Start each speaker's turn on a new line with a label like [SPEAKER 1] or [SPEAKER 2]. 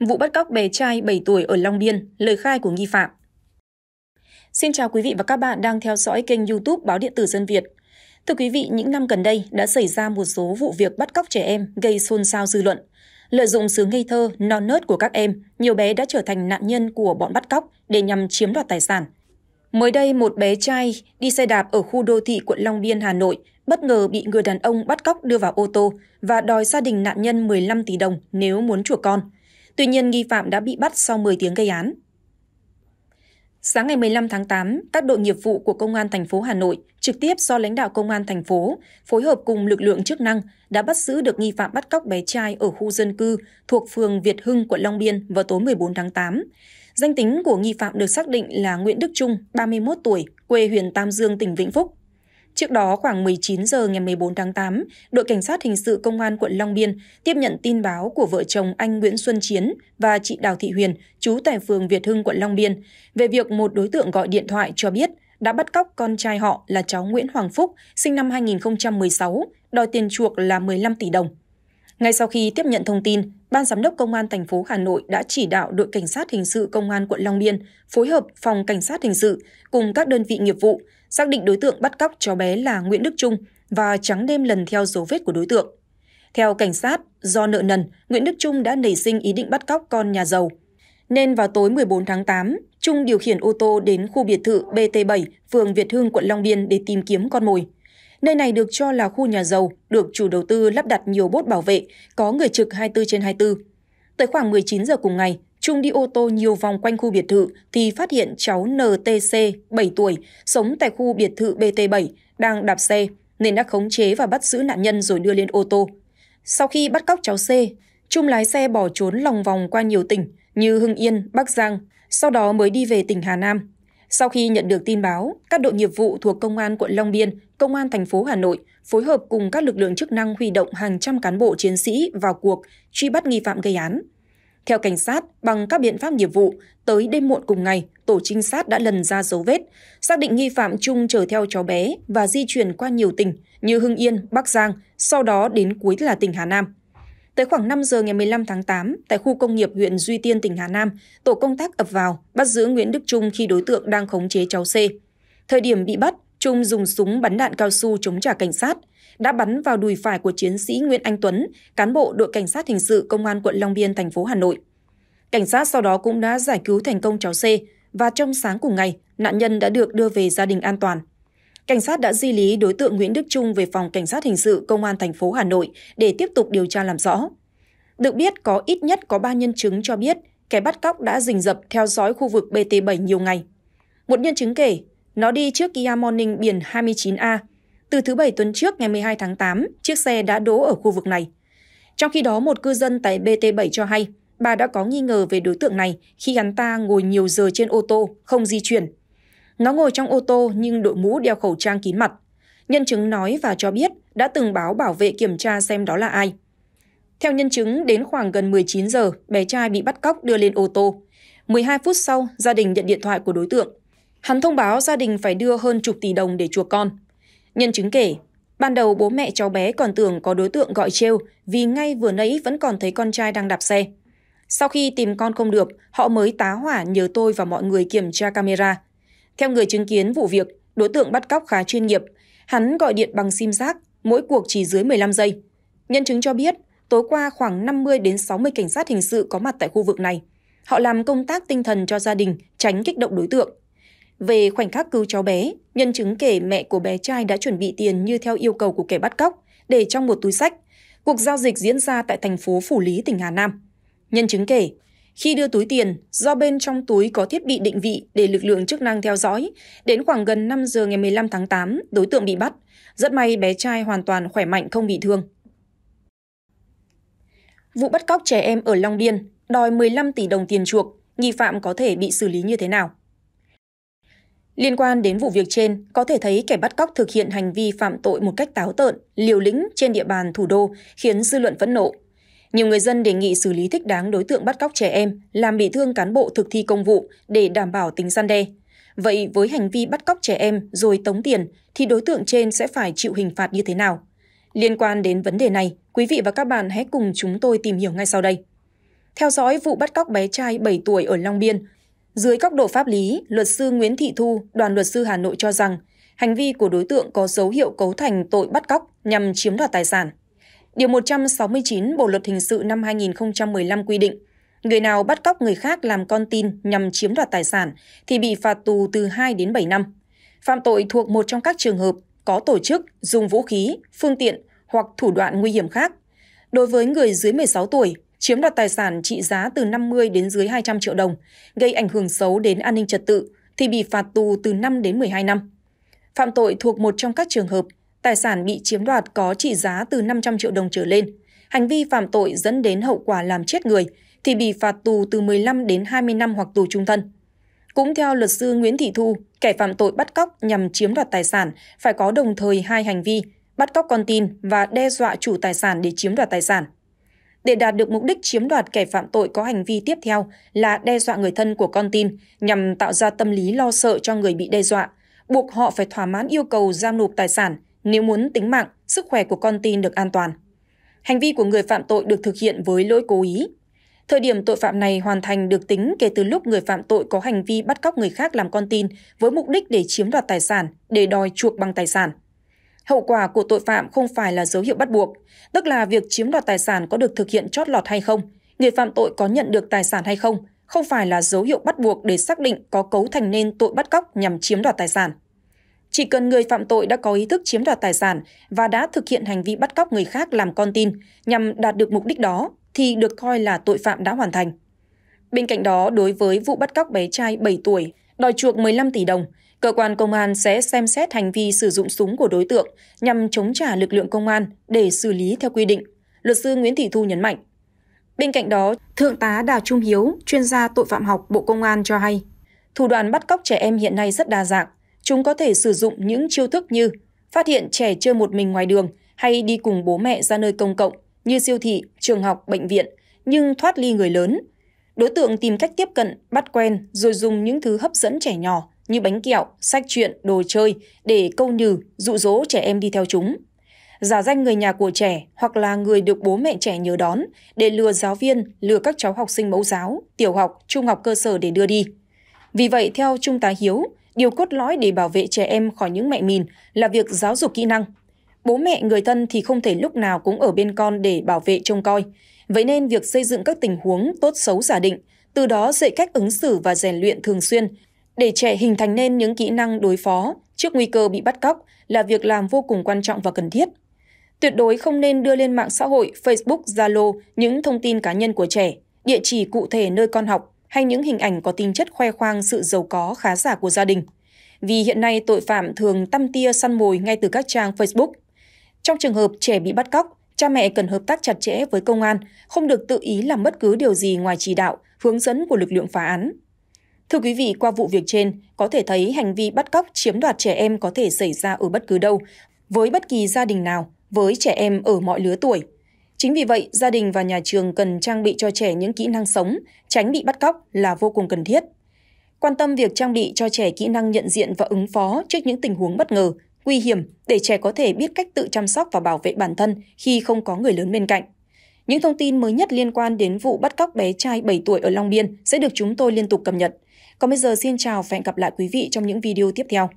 [SPEAKER 1] vụ bắt cóc bé trai 7 tuổi ở Long Biên, lời khai của nghi phạm. Xin chào quý vị và các bạn đang theo dõi kênh YouTube Báo điện tử dân Việt. Thưa quý vị, những năm gần đây đã xảy ra một số vụ việc bắt cóc trẻ em gây xôn xao dư luận. Lợi dụng sự ngây thơ, non nớt của các em, nhiều bé đã trở thành nạn nhân của bọn bắt cóc để nhằm chiếm đoạt tài sản. Mới đây, một bé trai đi xe đạp ở khu đô thị quận Long Biên, Hà Nội bất ngờ bị người đàn ông bắt cóc đưa vào ô tô và đòi gia đình nạn nhân 15 tỷ đồng nếu muốn chuộc con. Tuy nhiên, nghi phạm đã bị bắt sau 10 tiếng gây án. Sáng ngày 15 tháng 8, các đội nghiệp vụ của Công an thành phố Hà Nội trực tiếp do lãnh đạo Công an thành phố phối hợp cùng lực lượng chức năng đã bắt giữ được nghi phạm bắt cóc bé trai ở khu dân cư thuộc phường Việt Hưng, quận Long Biên vào tối 14 tháng 8. Danh tính của nghi phạm được xác định là Nguyễn Đức Trung, 31 tuổi, quê huyện Tam Dương, tỉnh Vĩnh Phúc. Trước đó khoảng 19 giờ ngày 14 tháng 8, đội cảnh sát hình sự công an quận Long Biên tiếp nhận tin báo của vợ chồng anh Nguyễn Xuân Chiến và chị Đào Thị Huyền, trú tại phường Việt Hưng quận Long Biên, về việc một đối tượng gọi điện thoại cho biết đã bắt cóc con trai họ là cháu Nguyễn Hoàng Phúc, sinh năm 2016, đòi tiền chuộc là 15 tỷ đồng. Ngay sau khi tiếp nhận thông tin, Ban Giám đốc Công an thành phố Hà Nội đã chỉ đạo đội Cảnh sát Hình sự Công an quận Long Biên phối hợp Phòng Cảnh sát Hình sự cùng các đơn vị nghiệp vụ xác định đối tượng bắt cóc cháu bé là Nguyễn Đức Trung và trắng đêm lần theo dấu vết của đối tượng. Theo cảnh sát, do nợ nần, Nguyễn Đức Trung đã nảy sinh ý định bắt cóc con nhà giàu. Nên vào tối 14 tháng 8, Trung điều khiển ô tô đến khu biệt thự BT7, phường Việt Hưng, quận Long Biên để tìm kiếm con mồi. Nơi này được cho là khu nhà giàu, được chủ đầu tư lắp đặt nhiều bốt bảo vệ, có người trực 24 trên 24. Tới khoảng 19 giờ cùng ngày, Trung đi ô tô nhiều vòng quanh khu biệt thự thì phát hiện cháu NTC, 7 tuổi, sống tại khu biệt thự BT7, đang đạp xe, nên đã khống chế và bắt giữ nạn nhân rồi đưa lên ô tô. Sau khi bắt cóc cháu C, Trung lái xe bỏ trốn lòng vòng qua nhiều tỉnh như Hưng Yên, Bắc Giang, sau đó mới đi về tỉnh Hà Nam. Sau khi nhận được tin báo, các đội nghiệp vụ thuộc Công an quận Long Biên, Công an thành phố Hà Nội phối hợp cùng các lực lượng chức năng huy động hàng trăm cán bộ chiến sĩ vào cuộc truy bắt nghi phạm gây án. Theo cảnh sát, bằng các biện pháp nghiệp vụ, tới đêm muộn cùng ngày, tổ trinh sát đã lần ra dấu vết, xác định nghi phạm Chung chở theo cháu bé và di chuyển qua nhiều tỉnh như Hưng Yên, Bắc Giang, sau đó đến cuối là tỉnh Hà Nam. Tới khoảng 5 giờ ngày 15 tháng 8, tại khu công nghiệp huyện Duy Tiên, tỉnh Hà Nam, tổ công tác ập vào, bắt giữ Nguyễn Đức Trung khi đối tượng đang khống chế cháu C. Thời điểm bị bắt, Trung dùng súng bắn đạn cao su chống trả cảnh sát, đã bắn vào đùi phải của chiến sĩ Nguyễn Anh Tuấn, cán bộ đội cảnh sát hình sự công an quận Long Biên, thành phố Hà Nội. Cảnh sát sau đó cũng đã giải cứu thành công cháu C và trong sáng cùng ngày, nạn nhân đã được đưa về gia đình an toàn cảnh sát đã di lý đối tượng Nguyễn Đức Trung về phòng cảnh sát hình sự công an thành phố Hà Nội để tiếp tục điều tra làm rõ. Được biết có ít nhất có 3 nhân chứng cho biết kẻ bắt cóc đã rình rập theo dõi khu vực BT7 nhiều ngày. Một nhân chứng kể, nó đi trước Kia Morning biển 29A. Từ thứ Bảy tuần trước ngày 12 tháng 8, chiếc xe đã đỗ ở khu vực này. Trong khi đó, một cư dân tại BT7 cho hay, bà đã có nghi ngờ về đối tượng này khi hắn ta ngồi nhiều giờ trên ô tô, không di chuyển, nó ngồi trong ô tô nhưng đội mũ đeo khẩu trang kín mặt. Nhân chứng nói và cho biết đã từng báo bảo vệ kiểm tra xem đó là ai. Theo nhân chứng, đến khoảng gần 19 giờ, bé trai bị bắt cóc đưa lên ô tô. 12 phút sau, gia đình nhận điện thoại của đối tượng. Hắn thông báo gia đình phải đưa hơn chục tỷ đồng để chuộc con. Nhân chứng kể, ban đầu bố mẹ cháu bé còn tưởng có đối tượng gọi trêu vì ngay vừa nãy vẫn còn thấy con trai đang đạp xe. Sau khi tìm con không được, họ mới tá hỏa nhờ tôi và mọi người kiểm tra camera theo người chứng kiến vụ việc đối tượng bắt cóc khá chuyên nghiệp hắn gọi điện bằng sim giác mỗi cuộc chỉ dưới 15 giây nhân chứng cho biết tối qua khoảng 50 đến 60 cảnh sát hình sự có mặt tại khu vực này họ làm công tác tinh thần cho gia đình tránh kích động đối tượng về khoảnh khắc cứu cháu bé nhân chứng kể mẹ của bé trai đã chuẩn bị tiền như theo yêu cầu của kẻ bắt cóc để trong một túi sách cuộc giao dịch diễn ra tại thành phố phủ lý tỉnh hà nam nhân chứng kể khi đưa túi tiền, do bên trong túi có thiết bị định vị để lực lượng chức năng theo dõi, đến khoảng gần 5 giờ ngày 15 tháng 8, đối tượng bị bắt. Rất may bé trai hoàn toàn khỏe mạnh không bị thương. Vụ bắt cóc trẻ em ở Long Biên đòi 15 tỷ đồng tiền chuộc, nghi phạm có thể bị xử lý như thế nào? Liên quan đến vụ việc trên, có thể thấy kẻ bắt cóc thực hiện hành vi phạm tội một cách táo tợn, liều lĩnh trên địa bàn thủ đô, khiến dư luận phẫn nộ. Nhiều người dân đề nghị xử lý thích đáng đối tượng bắt cóc trẻ em, làm bị thương cán bộ thực thi công vụ để đảm bảo tính gian đe. Vậy với hành vi bắt cóc trẻ em rồi tống tiền thì đối tượng trên sẽ phải chịu hình phạt như thế nào? Liên quan đến vấn đề này, quý vị và các bạn hãy cùng chúng tôi tìm hiểu ngay sau đây. Theo dõi vụ bắt cóc bé trai 7 tuổi ở Long Biên, dưới góc độ pháp lý, luật sư Nguyễn Thị Thu, đoàn luật sư Hà Nội cho rằng hành vi của đối tượng có dấu hiệu cấu thành tội bắt cóc nhằm chiếm đoạt tài sản. Điều 169 Bộ Luật Hình sự năm 2015 quy định, người nào bắt cóc người khác làm con tin nhằm chiếm đoạt tài sản thì bị phạt tù từ 2 đến 7 năm. Phạm tội thuộc một trong các trường hợp có tổ chức, dùng vũ khí, phương tiện hoặc thủ đoạn nguy hiểm khác. Đối với người dưới 16 tuổi, chiếm đoạt tài sản trị giá từ 50 đến dưới 200 triệu đồng, gây ảnh hưởng xấu đến an ninh trật tự thì bị phạt tù từ 5 đến 12 năm. Phạm tội thuộc một trong các trường hợp tài sản bị chiếm đoạt có trị giá từ 500 triệu đồng trở lên, hành vi phạm tội dẫn đến hậu quả làm chết người thì bị phạt tù từ 15 đến 20 năm hoặc tù trung thân. Cũng theo luật sư Nguyễn Thị Thu, kẻ phạm tội bắt cóc nhằm chiếm đoạt tài sản phải có đồng thời hai hành vi, bắt cóc con tin và đe dọa chủ tài sản để chiếm đoạt tài sản. Để đạt được mục đích chiếm đoạt kẻ phạm tội có hành vi tiếp theo là đe dọa người thân của con tin nhằm tạo ra tâm lý lo sợ cho người bị đe dọa, buộc họ phải thỏa mãn yêu cầu giam nộp tài sản nếu muốn tính mạng, sức khỏe của con tin được an toàn. Hành vi của người phạm tội được thực hiện với lỗi cố ý. Thời điểm tội phạm này hoàn thành được tính kể từ lúc người phạm tội có hành vi bắt cóc người khác làm con tin với mục đích để chiếm đoạt tài sản, để đòi chuộc bằng tài sản. Hậu quả của tội phạm không phải là dấu hiệu bắt buộc, tức là việc chiếm đoạt tài sản có được thực hiện chót lọt hay không, người phạm tội có nhận được tài sản hay không, không phải là dấu hiệu bắt buộc để xác định có cấu thành nên tội bắt cóc nhằm chiếm đoạt tài sản. Chỉ cần người phạm tội đã có ý thức chiếm đoạt tài sản và đã thực hiện hành vi bắt cóc người khác làm con tin nhằm đạt được mục đích đó thì được coi là tội phạm đã hoàn thành. Bên cạnh đó, đối với vụ bắt cóc bé trai 7 tuổi, đòi chuộc 15 tỷ đồng, cơ quan công an sẽ xem xét hành vi sử dụng súng của đối tượng nhằm chống trả lực lượng công an để xử lý theo quy định, luật sư Nguyễn Thị Thu nhấn mạnh. Bên cạnh đó, Thượng tá Đào Trung Hiếu, chuyên gia tội phạm học Bộ Công an cho hay, thủ đoạn bắt cóc trẻ em hiện nay rất đa dạng, chúng có thể sử dụng những chiêu thức như phát hiện trẻ chơi một mình ngoài đường hay đi cùng bố mẹ ra nơi công cộng như siêu thị, trường học, bệnh viện, nhưng thoát ly người lớn. Đối tượng tìm cách tiếp cận, bắt quen rồi dùng những thứ hấp dẫn trẻ nhỏ như bánh kẹo, sách truyện, đồ chơi để câu nhừ, dụ dỗ trẻ em đi theo chúng. Giả danh người nhà của trẻ hoặc là người được bố mẹ trẻ nhớ đón để lừa giáo viên, lừa các cháu học sinh mẫu giáo, tiểu học, trung học cơ sở để đưa đi. Vì vậy, theo Trung tá Hiếu, điều cốt lõi để bảo vệ trẻ em khỏi những mẹ mìn là việc giáo dục kỹ năng. Bố mẹ người thân thì không thể lúc nào cũng ở bên con để bảo vệ trông coi. Vậy nên việc xây dựng các tình huống tốt xấu giả định, từ đó dạy cách ứng xử và rèn luyện thường xuyên để trẻ hình thành nên những kỹ năng đối phó trước nguy cơ bị bắt cóc là việc làm vô cùng quan trọng và cần thiết. Tuyệt đối không nên đưa lên mạng xã hội, Facebook, Zalo những thông tin cá nhân của trẻ, địa chỉ cụ thể nơi con học hay những hình ảnh có tính chất khoe khoang sự giàu có khá giả của gia đình. Vì hiện nay tội phạm thường tăm tia săn mồi ngay từ các trang Facebook. Trong trường hợp trẻ bị bắt cóc, cha mẹ cần hợp tác chặt chẽ với công an, không được tự ý làm bất cứ điều gì ngoài chỉ đạo, hướng dẫn của lực lượng phá án. Thưa quý vị, qua vụ việc trên, có thể thấy hành vi bắt cóc chiếm đoạt trẻ em có thể xảy ra ở bất cứ đâu, với bất kỳ gia đình nào, với trẻ em ở mọi lứa tuổi. Chính vì vậy, gia đình và nhà trường cần trang bị cho trẻ những kỹ năng sống, tránh bị bắt cóc là vô cùng cần thiết. Quan tâm việc trang bị cho trẻ kỹ năng nhận diện và ứng phó trước những tình huống bất ngờ, nguy hiểm để trẻ có thể biết cách tự chăm sóc và bảo vệ bản thân khi không có người lớn bên cạnh. Những thông tin mới nhất liên quan đến vụ bắt cóc bé trai 7 tuổi ở Long Biên sẽ được chúng tôi liên tục cập nhật. Còn bây giờ xin chào và hẹn gặp lại quý vị trong những video tiếp theo.